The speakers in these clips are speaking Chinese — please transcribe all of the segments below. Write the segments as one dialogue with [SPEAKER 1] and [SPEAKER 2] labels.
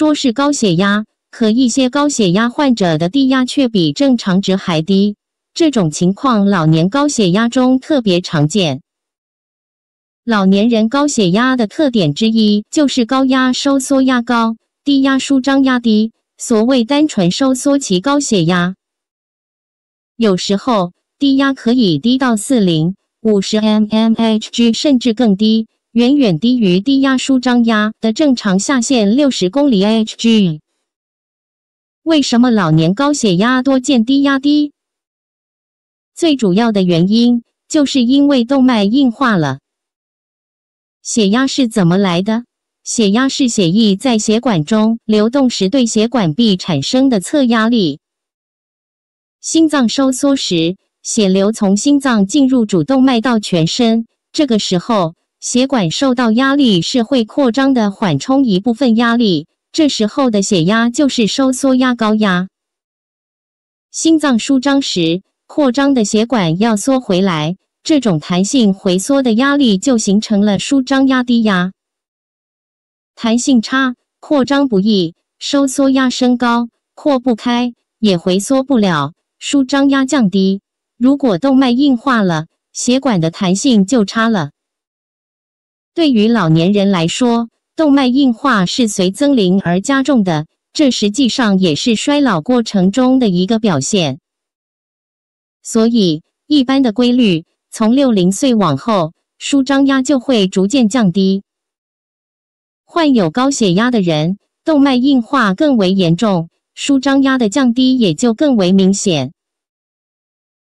[SPEAKER 1] 说是高血压，可一些高血压患者的低压却比正常值还低。这种情况老年高血压中特别常见。老年人高血压的特点之一就是高压收缩压高，低压舒张压低，所谓单纯收缩期高血压。有时候低压可以低到四零五十 mmHg，甚至更低。远远低于低压舒张压的正常下限六十公里 Hg。为什么老年高血压多见低压低？最主要的原因就是因为动脉硬化了。血压是怎么来的？血压是血液在血管中流动时对血管壁产生的侧压力。心脏收缩时，血流从心脏进入主动脉到全身，这个时候。血管受到压力是会扩张的，缓冲一部分压力，这时候的血压就是收缩压高压。心脏舒张时，扩张的血管要缩回来，这种弹性回缩的压力就形成了舒张压低压。弹性差，扩张不易，收缩压升高，扩不开也回缩不了，舒张压降低。如果动脉硬化了，血管的弹性就差了。对于老年人来说，动脉硬化是随增龄而加重的，这实际上也是衰老过程中的一个表现。所以，一般的规律，从六零岁往后，舒张压就会逐渐降低。患有高血压的人，动脉硬化更为严重，舒张压的降低也就更为明显。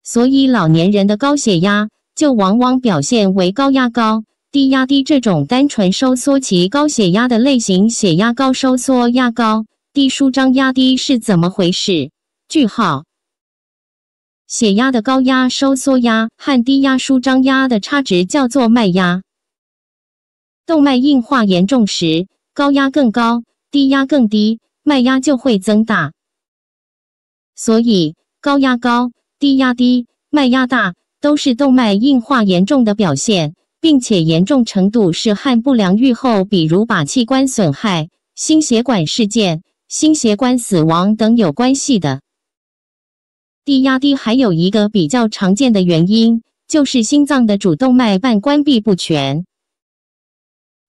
[SPEAKER 1] 所以，老年人的高血压就往往表现为高压高。低压低这种单纯收缩其高血压的类型，血压高，收缩压高，低舒张压低是怎么回事？句号。血压的高压收缩压和低压舒张压的差值叫做脉压。动脉硬化严重时，高压更高，低压更低，脉压就会增大。所以，高压高，低压低，脉压大，都是动脉硬化严重的表现。并且严重程度是和不良预后，比如把器官损害、心血管事件、心血管死亡等有关系的。低压低还有一个比较常见的原因，就是心脏的主动脉瓣关闭不全。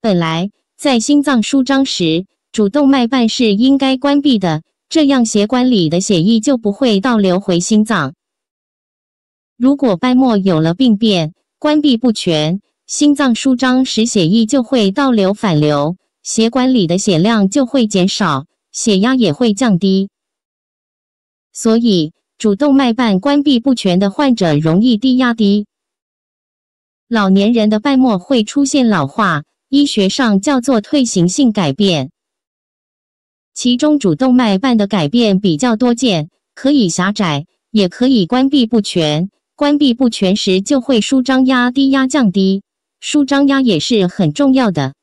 [SPEAKER 1] 本来在心脏舒张时，主动脉瓣是应该关闭的，这样血管里的血液就不会倒流回心脏。如果瓣膜有了病变，关闭不全。心脏舒张时，血液就会倒流反流，血管里的血量就会减少，血压也会降低。所以，主动脉瓣关闭不全的患者容易低压低。老年人的瓣膜会出现老化，医学上叫做退行性改变。其中，主动脉瓣的改变比较多见，可以狭窄，也可以关闭不全。关闭不全时，就会舒张压低压降低。舒张压也是很重要的。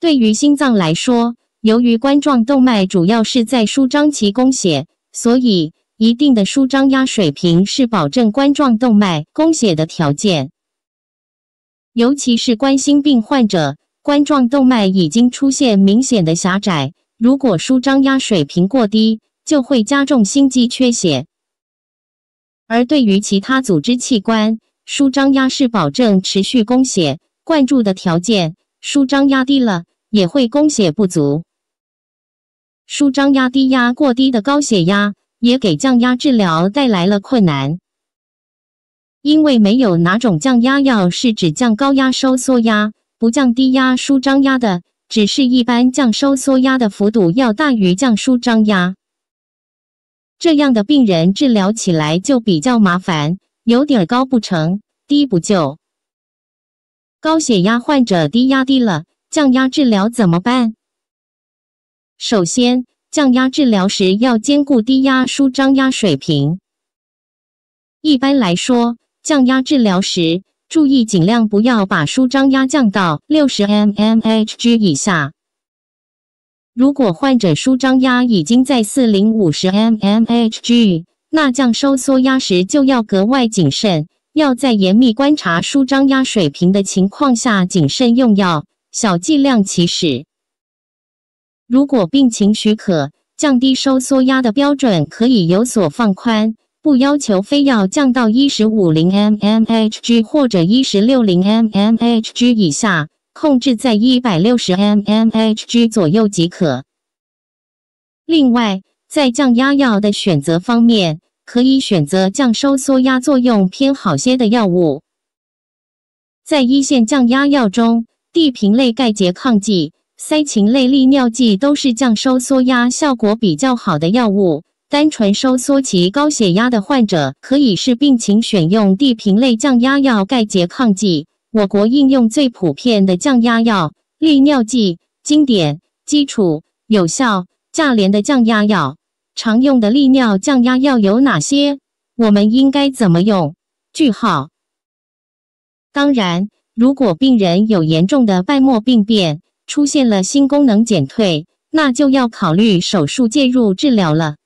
[SPEAKER 1] 对于心脏来说，由于冠状动脉主要是在舒张期供血，所以一定的舒张压水平是保证冠状动脉供血的条件。尤其是冠心病患者，冠状动脉已经出现明显的狭窄，如果舒张压水平过低，就会加重心肌缺血。而对于其他组织器官，舒张压是保证持续供血灌注的条件，舒张压低了也会供血不足。舒张压低压过低的高血压也给降压治疗带来了困难，因为没有哪种降压药是只降高压收缩压不降低压舒张压的，只是一般降收缩压的幅度要大于降舒张压，这样的病人治疗起来就比较麻烦。有点高不成，低不就。高血压患者低压低了，降压治疗怎么办？首先，降压治疗时要兼顾低压舒张压水平。一般来说，降压治疗时注意尽量不要把舒张压降到六十 mmHg 以下。如果患者舒张压已经在四零五十 mmHg。那降收缩压时就要格外谨慎，要在严密观察舒张压水平的情况下谨慎用药，小剂量起始。如果病情许可，降低收缩压的标准可以有所放宽，不要求非要降到一十五零 mmHg 或者一十六零 mmHg 以下，控制在一百六十 mmHg 左右即可。另外，在降压药的选择方面，可以选择降收缩压作用偏好些的药物。在一线降压药中，地平类钙拮抗剂、噻嗪类利尿剂都是降收缩压效果比较好的药物。单纯收缩其高血压的患者可以视病情选用地平类降压药、钙拮抗剂。我国应用最普遍的降压药，利尿剂，经典、基础、有效、价廉的降压药。常用的利尿降压药有哪些？我们应该怎么用？句号。当然，如果病人有严重的瓣末病变，出现了心功能减退，那就要考虑手术介入治疗了。